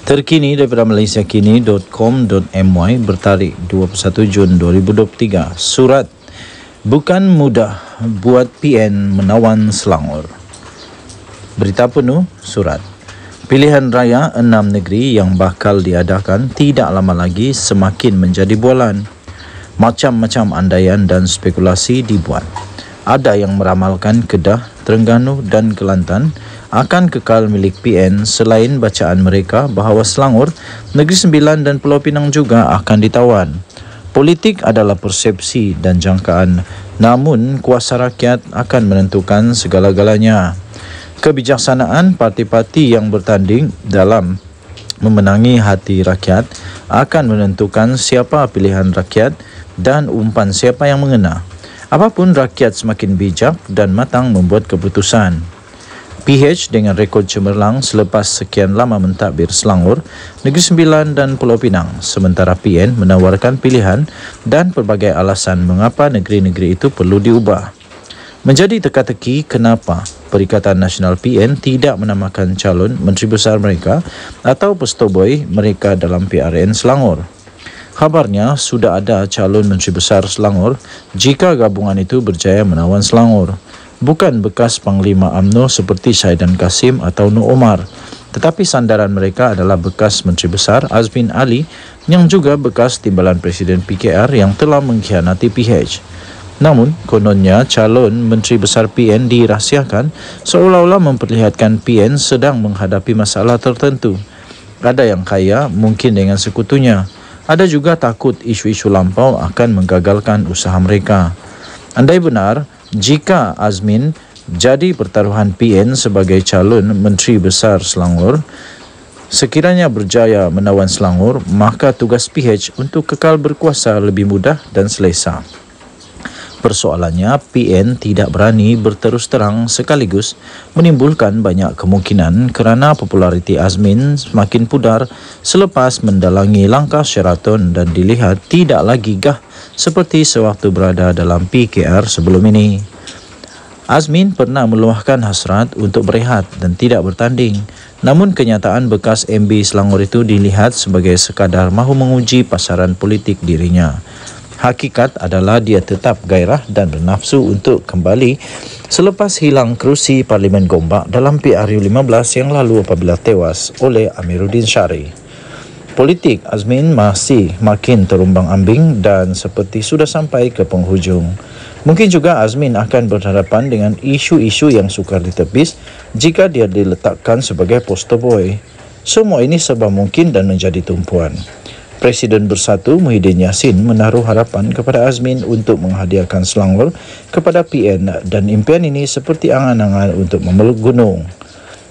Terkini daripada malaysiakini.com.my bertarik 21 Jun 2023. Surat Bukan mudah buat PN menawan Selangor. Berita penuh surat. Pilihan raya enam negeri yang bakal diadakan tidak lama lagi semakin menjadi bualan. Macam-macam andaian dan spekulasi dibuat. Ada yang meramalkan Kedah, Terengganu dan Kelantan akan kekal milik PN selain bacaan mereka bahawa Selangor, Negeri Sembilan dan Pulau Pinang juga akan ditawan. Politik adalah persepsi dan jangkaan, namun kuasa rakyat akan menentukan segala-galanya. Kebijaksanaan parti-parti yang bertanding dalam memenangi hati rakyat akan menentukan siapa pilihan rakyat dan umpan siapa yang mengena. Apapun rakyat semakin bijak dan matang membuat keputusan. PH dengan rekod cemerlang selepas sekian lama mentadbir Selangor, Negeri Sembilan dan Pulau Pinang sementara PN menawarkan pilihan dan pelbagai alasan mengapa negeri-negeri itu perlu diubah. Menjadi teka-teki kenapa Perikatan Nasional PN tidak menamakan calon Menteri Besar mereka atau Pestoboy mereka dalam PRN Selangor. Kabarnya sudah ada calon Menteri Besar Selangor jika gabungan itu berjaya menawan Selangor bukan bekas Panglima AMNO seperti Syahidan Kasim atau Nur Omar. Tetapi sandaran mereka adalah bekas Menteri Besar Azmin Ali yang juga bekas timbalan Presiden PKR yang telah mengkhianati PH. Namun, kononnya calon Menteri Besar PN dirahsiakan seolah-olah memperlihatkan PN sedang menghadapi masalah tertentu. Ada yang kaya mungkin dengan sekutunya. Ada juga takut isu-isu lampau akan menggagalkan usaha mereka. Andai benar, jika Azmin jadi pertaruhan PN sebagai calon Menteri Besar Selangor, sekiranya berjaya menawan Selangor, maka tugas PH untuk kekal berkuasa lebih mudah dan selesa. Persoalannya, PN tidak berani berterus terang sekaligus menimbulkan banyak kemungkinan kerana populariti Azmin semakin pudar selepas mendalangi langkah Sheraton dan dilihat tidak lagi gah seperti sewaktu berada dalam PKR sebelum ini. Azmin pernah meluahkan hasrat untuk berehat dan tidak bertanding. Namun kenyataan bekas MB Selangor itu dilihat sebagai sekadar mahu menguji pasaran politik dirinya. Hakikat adalah dia tetap gairah dan bernafsu untuk kembali selepas hilang kerusi Parlimen Gombak dalam PRU 15 yang lalu apabila tewas oleh Amiruddin Syarif. Politik Azmin masih makin terumbang ambing dan seperti sudah sampai ke penghujung. Mungkin juga Azmin akan berhadapan dengan isu-isu yang sukar ditepis jika dia diletakkan sebagai poster boy. Semua ini sebab mungkin dan menjadi tumpuan. Presiden Bersatu Muhyiddin Yassin menaruh harapan kepada Azmin untuk menghadiahkan Selangor kepada PN dan impian ini seperti angan-angan untuk memeluk gunung.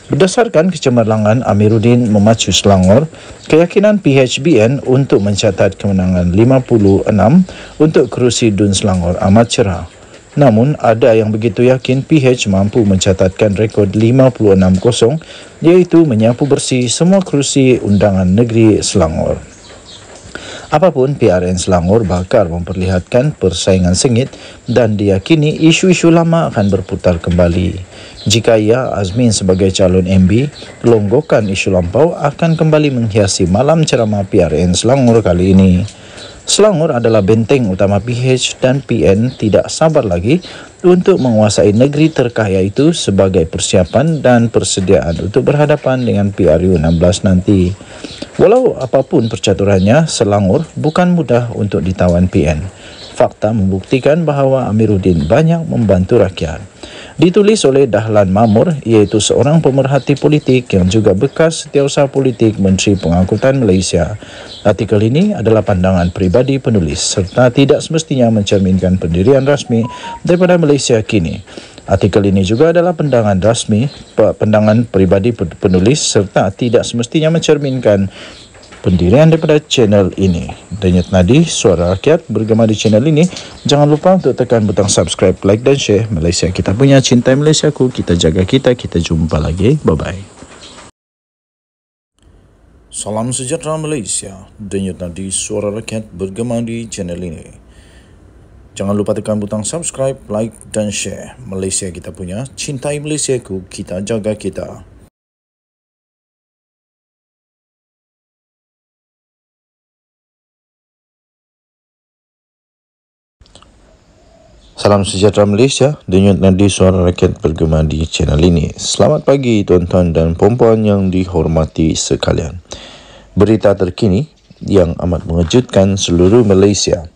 Berdasarkan kecemerlangan Amiruddin memacu Selangor, keyakinan PHBN untuk mencatat kemenangan 56 untuk kerusi Dun Selangor amat cerah. Namun, ada yang begitu yakin PH mampu mencatatkan rekod 56-0 iaitu menyapu bersih semua kerusi undangan negeri Selangor. Apapun, PRN Selangor bakar memperlihatkan persaingan sengit dan diyakini isu-isu lama akan berputar kembali. Jika ia Azmin sebagai calon MB, kelonggokan isu lampau akan kembali menghiasi malam ceramah PRN Selangor kali ini. Selangor adalah benteng utama PH dan PN tidak sabar lagi untuk menguasai negeri terkaya itu sebagai persiapan dan persediaan untuk berhadapan dengan PRU 16 nanti. Walau apapun percaturannya, Selangor bukan mudah untuk ditawan PN. Fakta membuktikan bahawa Amiruddin banyak membantu rakyat ditulis oleh Dahlan Mamur iaitu seorang pemerhati politik yang juga bekas setiausaha politik Menteri Pengangkutan Malaysia. Artikel ini adalah pandangan pribadi penulis serta tidak semestinya mencerminkan pendirian rasmi daripada Malaysia kini. Artikel ini juga adalah pandangan rasmi, pandangan pribadi penulis serta tidak semestinya mencerminkan pendirian daripada channel ini. Dan Nadi, suara rakyat bergema di channel ini. Jangan lupa untuk tekan butang subscribe, like dan share. Malaysia kita punya, cinta Malaysia ku. Kita jaga kita, kita jumpa lagi. Bye-bye. Salam sejahtera Malaysia. Dan Nadi, suara rakyat bergema di channel ini. Jangan lupa tekan butang subscribe, like dan share. Malaysia kita punya, cintai Malaysia ku. Kita jaga kita. Salam sejahtera Malaysia, denyut nadi suara rakyat bergema di channel ini. Selamat pagi tuan-tuan dan puan yang dihormati sekalian. Berita terkini yang amat mengejutkan seluruh Malaysia.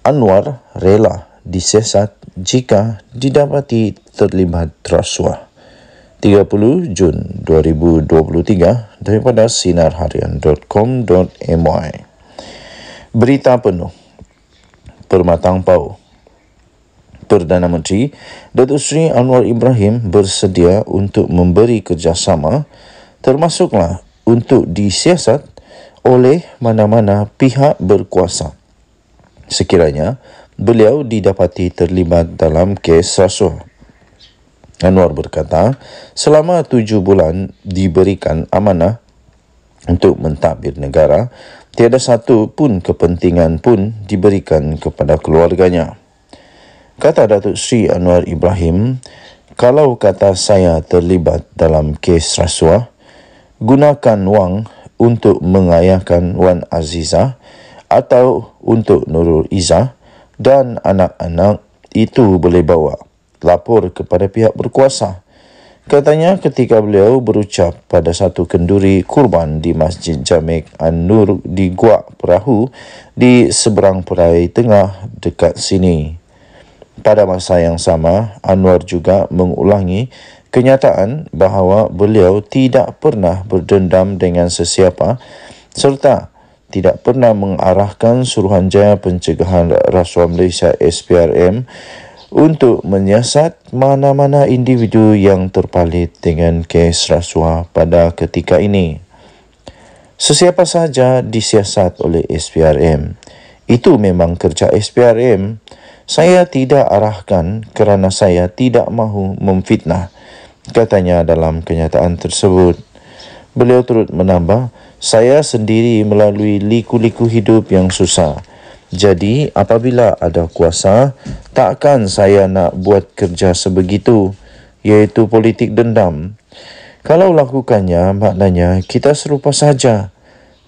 Anwar rela disesat jika didapati terlibat rasuah. 30 Jun 2023 daripada sinarharian.com.my Berita penuh Permatang Pau Perdana Menteri, Datuk Seri Anwar Ibrahim bersedia untuk memberi kerjasama termasuklah untuk disiasat oleh mana-mana pihak berkuasa. Sekiranya beliau didapati terlibat dalam kes rasuah. Anwar berkata, selama tujuh bulan diberikan amanah untuk mentadbir negara, tiada satu pun kepentingan pun diberikan kepada keluarganya. Kata Datuk Sri Anwar Ibrahim, kalau kata saya terlibat dalam kes rasuah, gunakan wang untuk mengayahkan Wan Aziza atau untuk Nurul Iza dan anak-anak itu boleh bawa lapor kepada pihak berkuasa. Katanya ketika beliau berucap pada satu kenduri kurban di Masjid Jamek An-Nur di Gua Perahu di seberang perai tengah dekat sini. Pada masa yang sama, Anwar juga mengulangi kenyataan bahawa beliau tidak pernah berdendam dengan sesiapa serta tidak pernah mengarahkan Suruhanjaya Pencegahan Rasuah Malaysia SPRM untuk menyiasat mana-mana individu yang terpalit dengan kes rasuah pada ketika ini. Sesiapa sahaja disiasat oleh SPRM. Itu memang kerja SPRM. Saya tidak arahkan kerana saya tidak mahu memfitnah, katanya dalam kenyataan tersebut. Beliau turut menambah, saya sendiri melalui liku-liku hidup yang susah. Jadi apabila ada kuasa, takkan saya nak buat kerja sebegitu, iaitu politik dendam. Kalau lakukannya, maknanya kita serupa saja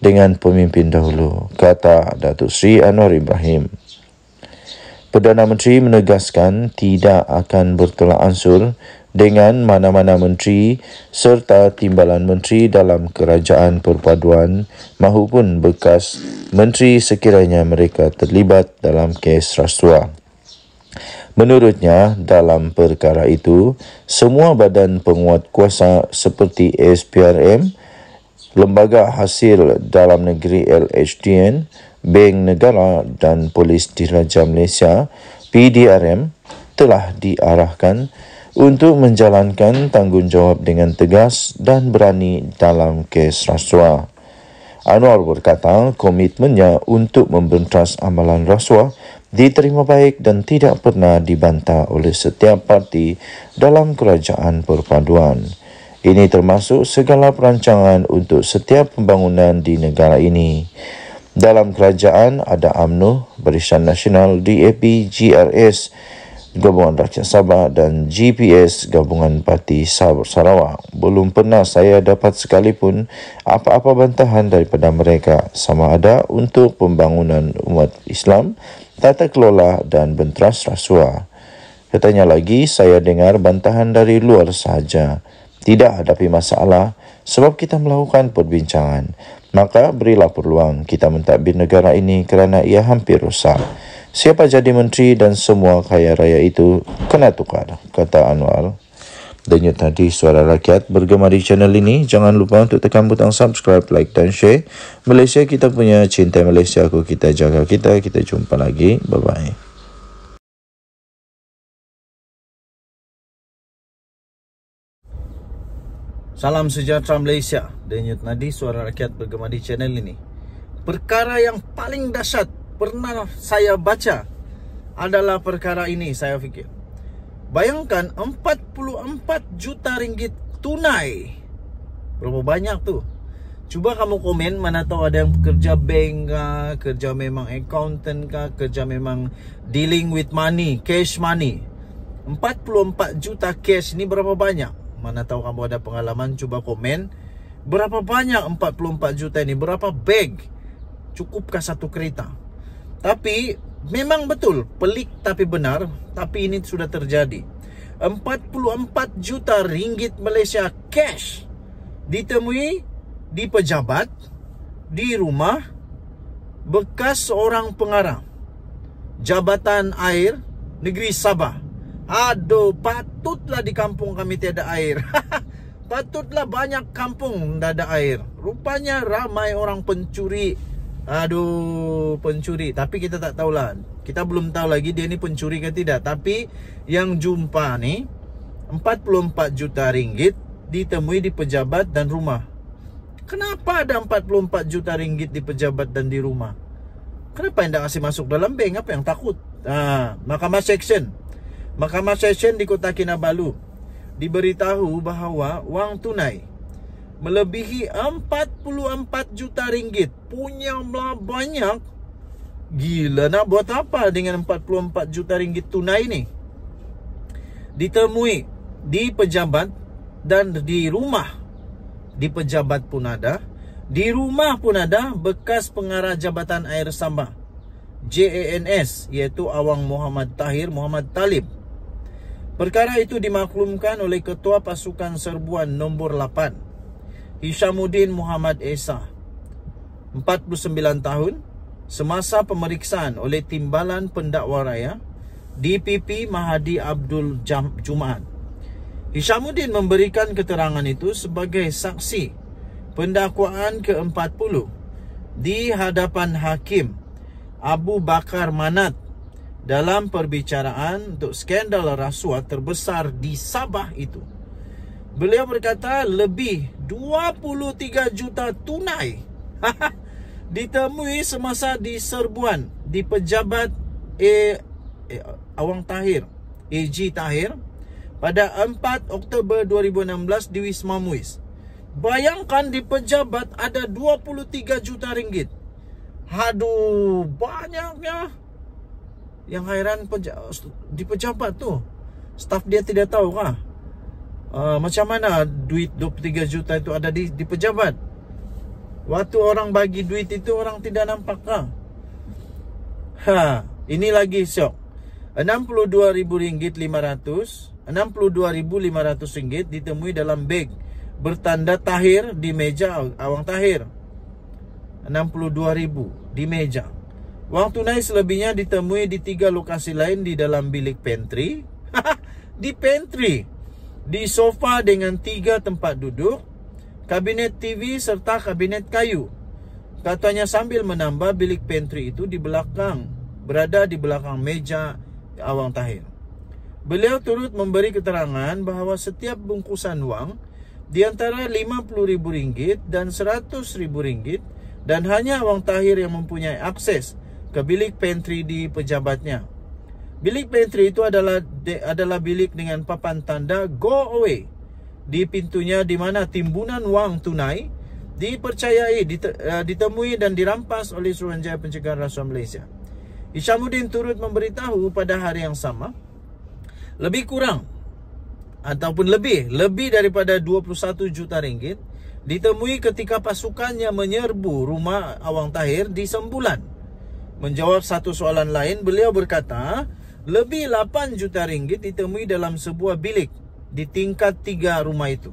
dengan pemimpin dahulu, kata Datuk Sri Anwar Ibrahim. Perdana Menteri menegaskan tidak akan bertolak ansur dengan mana-mana menteri serta timbalan menteri dalam kerajaan perpaduan mahupun bekas menteri sekiranya mereka terlibat dalam kes rasuah. Menurutnya, dalam perkara itu, semua badan penguat kuasa seperti SPRM, Lembaga Hasil Dalam Negeri LHDN, Bank Negara dan Polis Diraja Malaysia PDRM telah diarahkan untuk menjalankan tanggungjawab dengan tegas dan berani dalam kes rasuah. Anwar berkata komitmennya untuk membentas amalan rasuah diterima baik dan tidak pernah dibantah oleh setiap parti dalam kerajaan perpaduan. Ini termasuk segala perancangan untuk setiap pembangunan di negara ini dalam kerajaan ada AMNO, Barisan Nasional, DAP, GRS, Gabungan Rakyat Sabah dan GPS, Gabungan Parti Sarawak. Belum pernah saya dapat sekalipun apa-apa bantahan daripada mereka sama ada untuk pembangunan umat Islam, tata kelola dan bentras rasuah. Katanya lagi, saya dengar bantahan dari luar sahaja. Tidak hadapi masalah sebab kita melakukan perbincangan maka berilah peluang kita mentadbir negara ini kerana ia hampir rosak. Siapa jadi menteri dan semua kaya raya itu kena tukar, kata Anwar. Dan yang tadi suara rakyat bergema di channel ini, jangan lupa untuk tekan butang subscribe, like dan share. Malaysia kita punya, cinta Malaysia aku kita jaga kita, kita jumpa lagi. Bye-bye. Salam sejahtera Malaysia Daniel Nadi, Suara Rakyat Bergema di channel ini Perkara yang paling dahsyat pernah saya baca adalah perkara ini saya fikir Bayangkan 44 juta ringgit tunai Berapa banyak tu? Cuba kamu komen mana tahu ada yang kerja bank kah, kerja memang accountant kah, kerja memang dealing with money, cash money. 44 juta cash ni berapa banyak? Mana tahu kamu ada pengalaman Cuba komen Berapa banyak 44 juta ini Berapa bag Cukupkah satu kereta Tapi Memang betul Pelik tapi benar Tapi ini sudah terjadi 44 juta ringgit Malaysia cash Ditemui Di pejabat Di rumah Bekas orang pengarah Jabatan Air Negeri Sabah Aduh, patutlah di kampung kami tiada air. patutlah banyak kampung tidak ada air. Rupanya ramai orang pencuri. Aduh, pencuri. Tapi kita tak tahu lah. Kita belum tahu lagi dia ni pencuri ke tidak. Tapi yang jumpa ni, 44 juta ringgit ditemui di pejabat dan rumah. Kenapa ada 44 juta ringgit di pejabat dan di rumah? Kenapa yang tak kasih masuk dalam bank? Apa yang takut? Ah, mahkamah section. Mahkamah Session di Kota Kinabalu diberitahu bahawa wang tunai melebihi 44 juta ringgit punya banyak gila nak buat apa dengan 44 juta ringgit tunai ni ditemui di pejabat dan di rumah di pejabat pun ada di rumah pun ada bekas pengarah Jabatan Air Sabah JANS iaitu Awang Muhammad Tahir Muhammad Talib Perkara itu dimaklumkan oleh Ketua Pasukan Serbuan Nombor 8, Hishamuddin Muhammad Esa, 49 tahun, semasa pemeriksaan oleh Timbalan Pendakwa Raya, DPP Mahadi Abdul Jumaat. Hishamuddin memberikan keterangan itu sebagai saksi pendakwaan ke-40 di hadapan Hakim Abu Bakar Manat dalam perbicaraan untuk skandal rasuah terbesar di Sabah itu. Beliau berkata lebih 23 juta tunai ditemui semasa di serbuan di pejabat A, A, Awang Tahir, AG Tahir pada 4 Oktober 2016 di Wisma Muiz. Bayangkan di pejabat ada 23 juta ringgit. Haduh, banyaknya yang hairan peja di pejabat tu staff dia tidak tahu kah uh, macam mana duit 23 juta itu ada di di pejabat waktu orang bagi duit itu orang tidak nampak kah ha ini lagi syok ribu ringgit 500 62500 ringgit ditemui dalam beg bertanda tahir di meja awang tahir ribu di meja Wang tunai selebihnya ditemui di tiga lokasi lain di dalam bilik pantry. di pantry. Di sofa dengan tiga tempat duduk. Kabinet TV serta kabinet kayu. Katanya sambil menambah bilik pantry itu di belakang. Berada di belakang meja Awang Tahir. Beliau turut memberi keterangan bahawa setiap bungkusan wang di antara RM50,000 dan RM100,000 dan hanya Awang Tahir yang mempunyai akses ke bilik pantry di pejabatnya. Bilik pantry itu adalah de, adalah bilik dengan papan tanda go away di pintunya di mana timbunan wang tunai dipercayai eh, ditemui dan dirampas oleh Suruhanjaya Pencegahan Rasuah Malaysia. Isyamuddin turut memberitahu pada hari yang sama lebih kurang ataupun lebih lebih daripada 21 juta ringgit ditemui ketika pasukannya menyerbu rumah Awang Tahir di Sembulan menjawab satu soalan lain beliau berkata lebih 8 juta ringgit ditemui dalam sebuah bilik di tingkat tiga rumah itu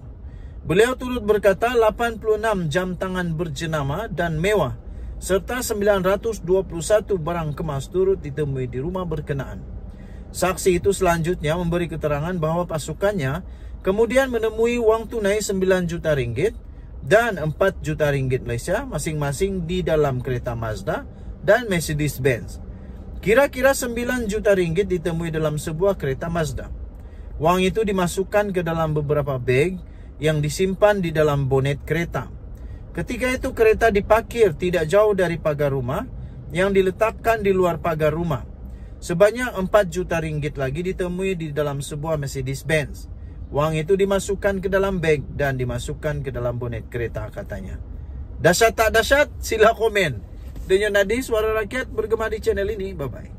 beliau turut berkata 86 jam tangan berjenama dan mewah serta 921 barang kemas turut ditemui di rumah berkenaan saksi itu selanjutnya memberi keterangan bahawa pasukannya kemudian menemui wang tunai 9 juta ringgit dan 4 juta ringgit Malaysia masing-masing di dalam kereta Mazda dan Mercedes Benz. Kira-kira 9 juta ringgit ditemui dalam sebuah kereta Mazda. Wang itu dimasukkan ke dalam beberapa beg yang disimpan di dalam bonet kereta. Ketika itu kereta diparkir tidak jauh dari pagar rumah yang diletakkan di luar pagar rumah. Sebanyak 4 juta ringgit lagi ditemui di dalam sebuah Mercedes Benz. Wang itu dimasukkan ke dalam beg dan dimasukkan ke dalam bonet kereta katanya. Dasar tak dasar, Sila komen. Denyo Nadi, Suara Rakyat bergema di channel ini. Bye-bye.